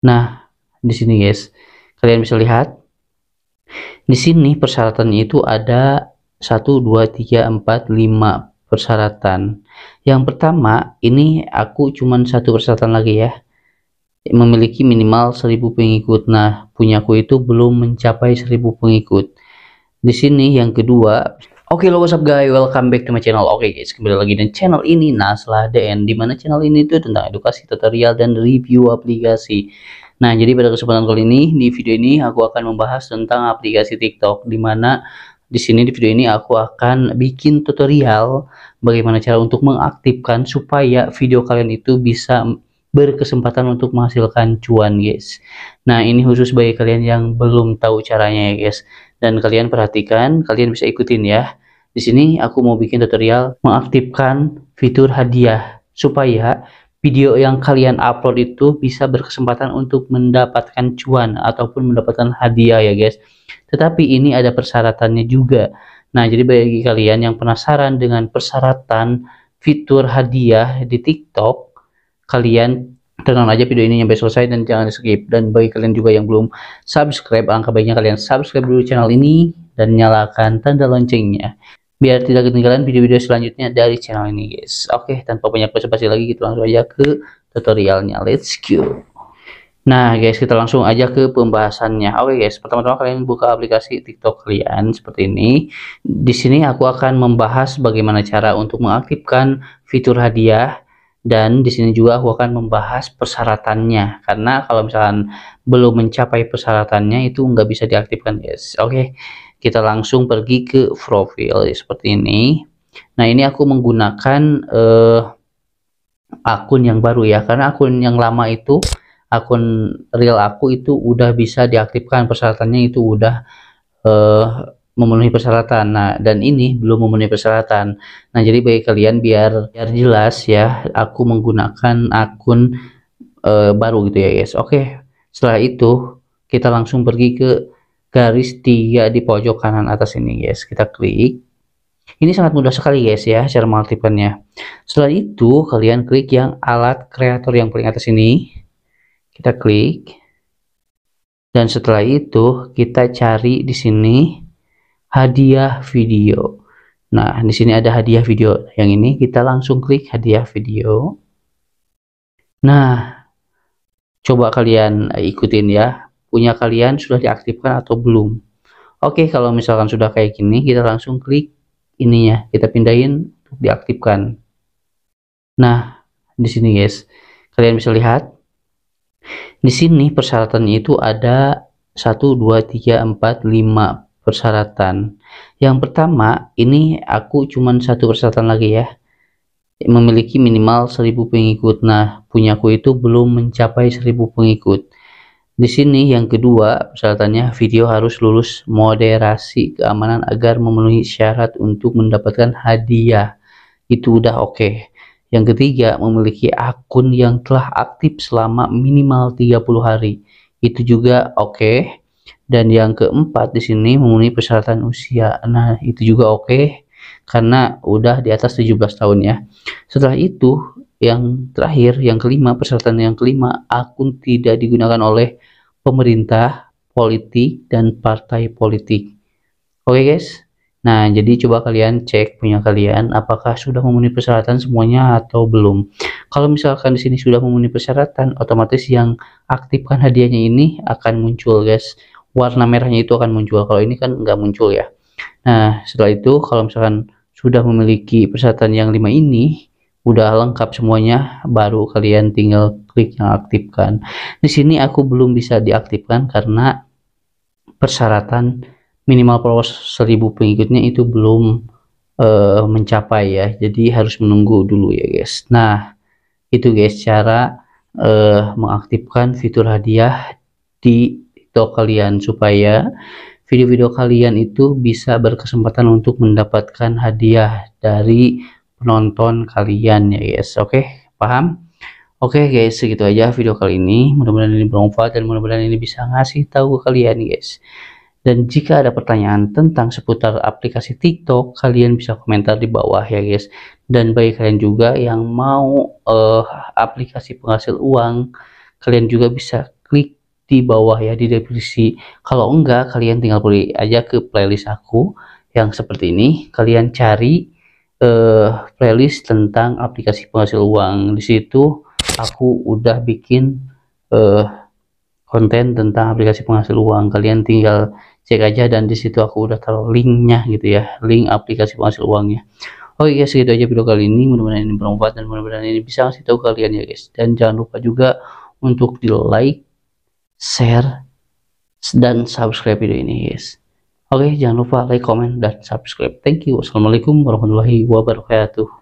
Nah, di sini guys, kalian bisa lihat di sini persyaratannya itu ada satu dua tiga empat lima persyaratan. Yang pertama, ini aku cuman satu persyaratan lagi ya. Memiliki minimal seribu pengikut. Nah, punyaku itu belum mencapai seribu pengikut. Di sini yang kedua, Oke okay, lo what's up guys, welcome back to my channel Oke okay, guys, kembali lagi dengan channel ini Naslah DN Dimana channel ini itu tentang edukasi tutorial dan review aplikasi Nah jadi pada kesempatan kali ini, di video ini aku akan membahas tentang aplikasi TikTok Dimana di sini di video ini aku akan bikin tutorial Bagaimana cara untuk mengaktifkan supaya video kalian itu bisa berkesempatan untuk menghasilkan cuan guys Nah ini khusus bagi kalian yang belum tahu caranya ya guys dan kalian perhatikan, kalian bisa ikutin ya. Di sini aku mau bikin tutorial mengaktifkan fitur hadiah supaya video yang kalian upload itu bisa berkesempatan untuk mendapatkan cuan ataupun mendapatkan hadiah ya guys. Tetapi ini ada persyaratannya juga. Nah, jadi bagi kalian yang penasaran dengan persyaratan fitur hadiah di TikTok, kalian tonton aja video ini sampai selesai dan jangan di skip dan bagi kalian juga yang belum subscribe angka baiknya kalian subscribe dulu channel ini dan nyalakan tanda loncengnya biar tidak ketinggalan video-video selanjutnya dari channel ini guys oke tanpa banyak basa-basi lagi kita langsung aja ke tutorialnya let's go nah guys kita langsung aja ke pembahasannya oke guys pertama-tama kalian buka aplikasi tiktok kalian seperti ini di sini aku akan membahas bagaimana cara untuk mengaktifkan fitur hadiah dan di sini juga aku akan membahas persyaratannya karena kalau misalkan belum mencapai persyaratannya itu nggak bisa diaktifkan guys oke kita langsung pergi ke profil seperti ini nah ini aku menggunakan uh, akun yang baru ya karena akun yang lama itu akun real aku itu udah bisa diaktifkan persyaratannya itu udah uh, memenuhi persyaratan. Nah, dan ini belum memenuhi persyaratan. Nah, jadi bagi kalian biar biar jelas ya, aku menggunakan akun uh, baru gitu ya, guys. Oke. Setelah itu, kita langsung pergi ke garis tiga di pojok kanan atas ini, guys. Kita klik. Ini sangat mudah sekali, guys ya, cara mengaktifkannya. Setelah itu, kalian klik yang alat kreator yang paling atas ini. Kita klik. Dan setelah itu, kita cari di sini hadiah video. Nah, di sini ada hadiah video. Yang ini kita langsung klik hadiah video. Nah, coba kalian ikutin ya. Punya kalian sudah diaktifkan atau belum? Oke, kalau misalkan sudah kayak gini, kita langsung klik ininya. Kita pindahin untuk diaktifkan. Nah, di sini guys, kalian bisa lihat. Di sini persyaratannya itu ada 1, 2, 3, 4, 5 persyaratan. Yang pertama, ini aku cuman satu persyaratan lagi ya. Memiliki minimal 1000 pengikut. Nah, punyaku itu belum mencapai 1000 pengikut. Di sini yang kedua, persyaratannya video harus lulus moderasi keamanan agar memenuhi syarat untuk mendapatkan hadiah. Itu udah oke. Okay. Yang ketiga, memiliki akun yang telah aktif selama minimal 30 hari. Itu juga oke. Okay dan yang keempat di sini memenuhi persyaratan usia. Nah, itu juga oke karena udah di atas 17 tahun ya. Setelah itu, yang terakhir, yang kelima, persyaratan yang kelima, akun tidak digunakan oleh pemerintah, politik, dan partai politik. Oke guys? Nah, jadi coba kalian cek punya kalian apakah sudah memenuhi persyaratan semuanya atau belum. Kalau misalkan di sini sudah memenuhi persyaratan, otomatis yang aktifkan hadiahnya ini akan muncul, guys warna merahnya itu akan muncul kalau ini kan nggak muncul ya nah setelah itu kalau misalkan sudah memiliki persyaratan yang lima ini udah lengkap semuanya baru kalian tinggal klik yang aktifkan di sini aku belum bisa diaktifkan karena persyaratan minimal followers 1000 pengikutnya itu belum uh, mencapai ya jadi harus menunggu dulu ya guys nah itu guys cara uh, mengaktifkan fitur hadiah di TikTok kalian supaya video-video kalian itu bisa berkesempatan untuk mendapatkan hadiah dari penonton kalian ya guys. Oke, okay? paham? Oke okay guys, segitu aja video kali ini. Mudah-mudahan ini bermanfaat dan mudah-mudahan ini bisa ngasih tahu ke kalian guys. Dan jika ada pertanyaan tentang seputar aplikasi TikTok, kalian bisa komentar di bawah ya guys. Dan bagi kalian juga yang mau uh, aplikasi penghasil uang, kalian juga bisa klik di bawah ya di deskripsi. Kalau enggak kalian tinggal pilih aja ke playlist aku yang seperti ini. Kalian cari uh, playlist tentang aplikasi penghasil uang. Di situ aku udah bikin uh, konten tentang aplikasi penghasil uang. Kalian tinggal cek aja dan di situ aku udah taruh linknya gitu ya, link aplikasi penghasil uangnya. Oke oh guys, iya, segitu aja video kali ini. Mudah-mudahan ini bermanfaat dan mudah-mudahan ini bisa ngasih tahu kalian ya guys. Dan jangan lupa juga untuk di like share, dan subscribe video ini guys. Oke, jangan lupa like, comment, dan subscribe. Thank you. Wassalamualaikum warahmatullahi wabarakatuh.